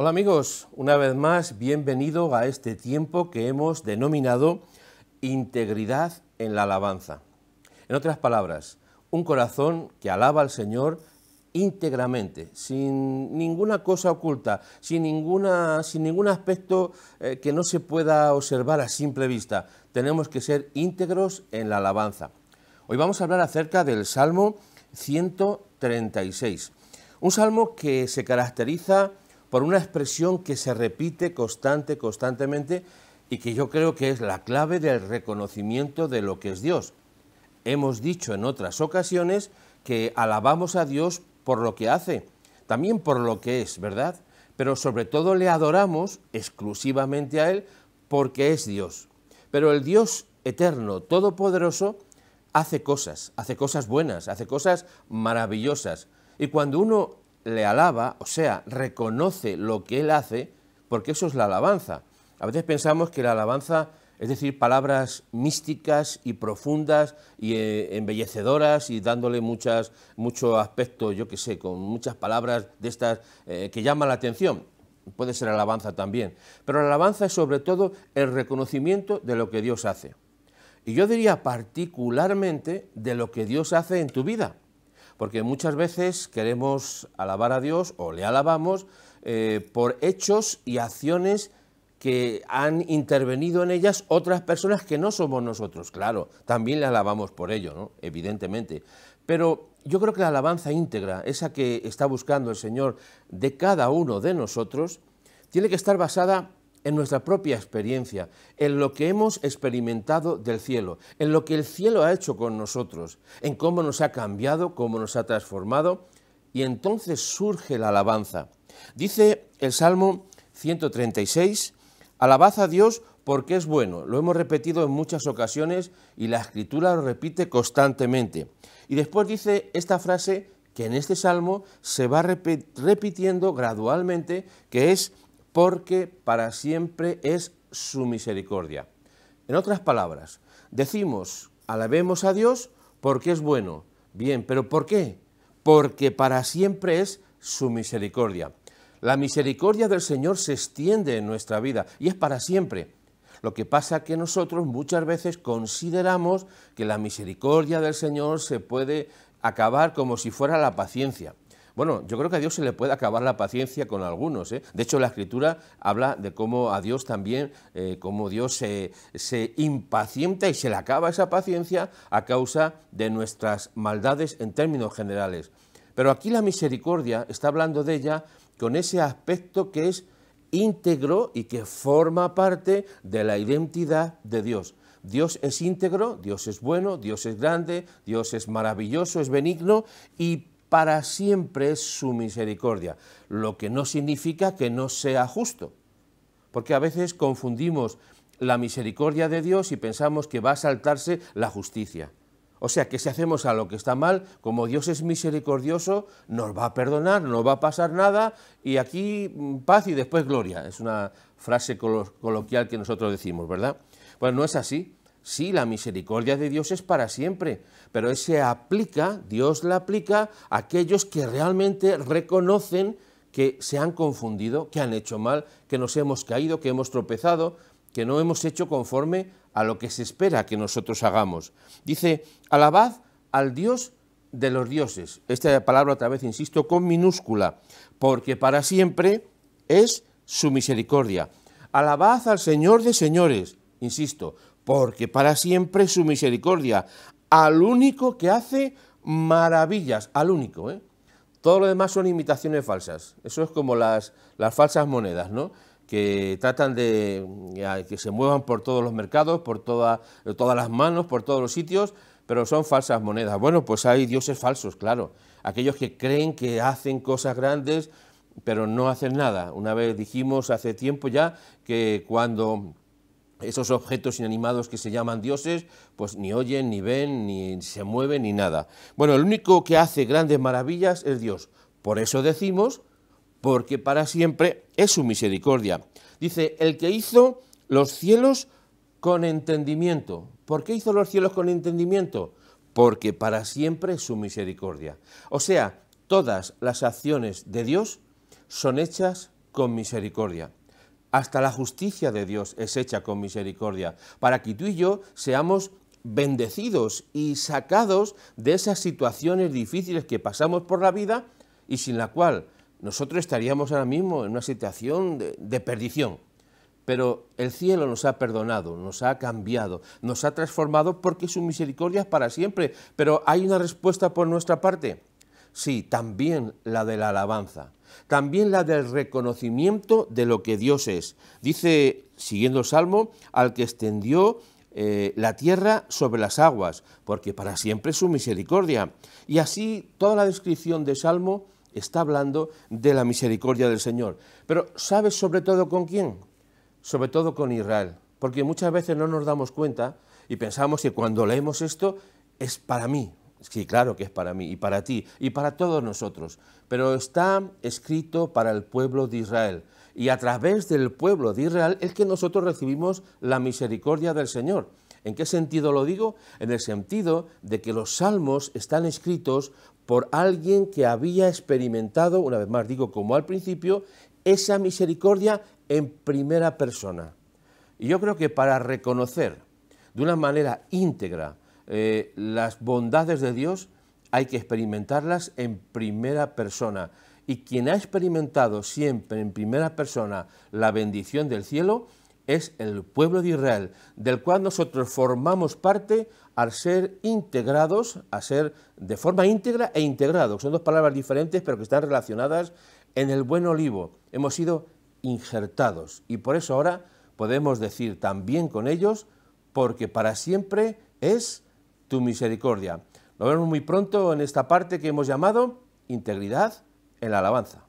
Hola amigos, una vez más, bienvenido a este tiempo que hemos denominado integridad en la alabanza. En otras palabras, un corazón que alaba al Señor íntegramente, sin ninguna cosa oculta, sin, ninguna, sin ningún aspecto eh, que no se pueda observar a simple vista. Tenemos que ser íntegros en la alabanza. Hoy vamos a hablar acerca del Salmo 136, un salmo que se caracteriza por una expresión que se repite constante, constantemente, y que yo creo que es la clave del reconocimiento de lo que es Dios. Hemos dicho en otras ocasiones que alabamos a Dios por lo que hace, también por lo que es, ¿verdad? Pero sobre todo le adoramos exclusivamente a Él porque es Dios. Pero el Dios eterno, todopoderoso, hace cosas, hace cosas buenas, hace cosas maravillosas. Y cuando uno le alaba, o sea, reconoce lo que él hace, porque eso es la alabanza. A veces pensamos que la alabanza es decir, palabras místicas y profundas y eh, embellecedoras y dándole muchas, mucho aspecto, yo qué sé, con muchas palabras de estas eh, que llaman la atención. Puede ser alabanza también, pero la alabanza es sobre todo el reconocimiento de lo que Dios hace. Y yo diría particularmente de lo que Dios hace en tu vida porque muchas veces queremos alabar a Dios o le alabamos eh, por hechos y acciones que han intervenido en ellas otras personas que no somos nosotros. Claro, también le alabamos por ello, evidentemente. Pero yo creo que la alabanza íntegra, esa que está buscando el Señor de cada uno de nosotros, tiene que estar basada en nuestra propia experiencia, en lo que hemos experimentado del cielo, en lo que el cielo ha hecho con nosotros, en cómo nos ha cambiado, cómo nos ha transformado, y entonces surge la alabanza. Dice el Salmo 136, alabad a Dios porque es bueno. Lo hemos repetido en muchas ocasiones y la escritura lo repite constantemente. Y después dice esta frase que en este salmo se va repitiendo gradualmente, que es porque para siempre es su misericordia. En otras palabras, decimos, alabemos a Dios porque es bueno. Bien, pero ¿por qué? Porque para siempre es su misericordia. La misericordia del Señor se extiende en nuestra vida y es para siempre. Lo que pasa es que nosotros muchas veces consideramos que la misericordia del Señor se puede acabar como si fuera la paciencia. Bueno, yo creo que a Dios se le puede acabar la paciencia con algunos. ¿eh? De hecho, la Escritura habla de cómo a Dios también, eh, cómo Dios se, se, impacienta y se le acaba esa paciencia a causa de nuestras maldades en términos generales. Pero aquí la misericordia está hablando de ella con ese aspecto que es íntegro y que forma parte de la identidad de Dios. Dios es íntegro, Dios es bueno, Dios es grande, Dios es maravilloso, es benigno y para siempre es su misericordia, lo que no significa que no sea justo, porque a veces confundimos la misericordia de Dios y pensamos que va a saltarse la justicia. O sea que si hacemos a lo que está mal, como Dios es misericordioso, nos va a perdonar, no va a pasar nada y aquí mm, paz y después gloria. Es una frase coloquial que nosotros decimos, ¿verdad? Bueno, no es así. Sí, la misericordia de Dios es para siempre, pero se aplica, Dios la aplica a aquellos que realmente reconocen que se han confundido, que han hecho mal, que nos hemos caído, que hemos tropezado, que no hemos hecho conforme a lo que se espera que nosotros hagamos. Dice, alabad al Dios de los dioses. Esta palabra otra vez, insisto, con minúscula, porque para siempre es su misericordia. Alabad al Señor de señores, insisto, porque para siempre su misericordia, al único que hace maravillas, al único. ¿eh? Todo lo demás son imitaciones falsas, eso es como las, las falsas monedas, ¿no? que tratan de mm, que se muevan por todos los mercados, por todas las manos, por todos los sitios, pero son falsas monedas. Bueno, pues hay dioses falsos, claro. Aquellos que creen que hacen cosas grandes, pero no hacen nada. Una vez dijimos hace tiempo ya que cuando esos objetos inanimados que se llaman dioses, pues ni oyen, ni ven, ni se mueven, ni nada. Bueno, el único que hace grandes maravillas es Dios. Por eso decimos, porque para siempre es su misericordia. Dice, el que hizo los cielos con entendimiento. ¿Por qué hizo los cielos con entendimiento? Porque para siempre es su misericordia. O sea, todas las acciones de Dios son hechas con misericordia. Hasta la justicia de Dios es hecha con misericordia, para que tú y yo seamos bendecidos y sacados de esas situaciones difíciles que pasamos por la vida y sin la cual nosotros estaríamos ahora mismo en una situación de, perdición. Pero el cielo nos ha perdonado, nos ha cambiado, nos ha transformado porque su misericordia es para siempre. Pero hay una respuesta por nuestra parte. Sí, también la de la alabanza, también la del reconocimiento de lo que Dios es. Dice, siguiendo Salmo, al que extendió eh, la tierra sobre las aguas, porque para siempre es su misericordia. Y así toda la descripción de Salmo está hablando de la misericordia del Señor. Pero ¿sabes sobre todo con quién? Sobre todo con Israel, porque muchas veces no nos damos cuenta y pensamos que cuando leemos esto es para mí, Sí, claro que es para mí y para ti y para todos nosotros, pero está escrito para el pueblo de Israel. Y a través del pueblo de Israel es que nosotros recibimos la misericordia del Señor. ¿En qué sentido lo digo? En el sentido de que los salmos están escritos por alguien que había experimentado, una vez más digo como al principio, esa misericordia en primera persona. Y yo creo que para reconocer de una manera íntegra eh, las bondades de Dios hay que experimentarlas en primera persona. Y quien ha experimentado siempre en primera persona la bendición del cielo es el pueblo de Israel, del cual nosotros formamos parte al ser integrados, a ser de forma íntegra e integrado. Son dos palabras diferentes, pero que están relacionadas en el buen olivo. Hemos sido injertados y por eso ahora podemos decir también con ellos, porque para siempre es tu misericordia. Nos vemos muy pronto en esta parte que hemos llamado integridad en la alabanza.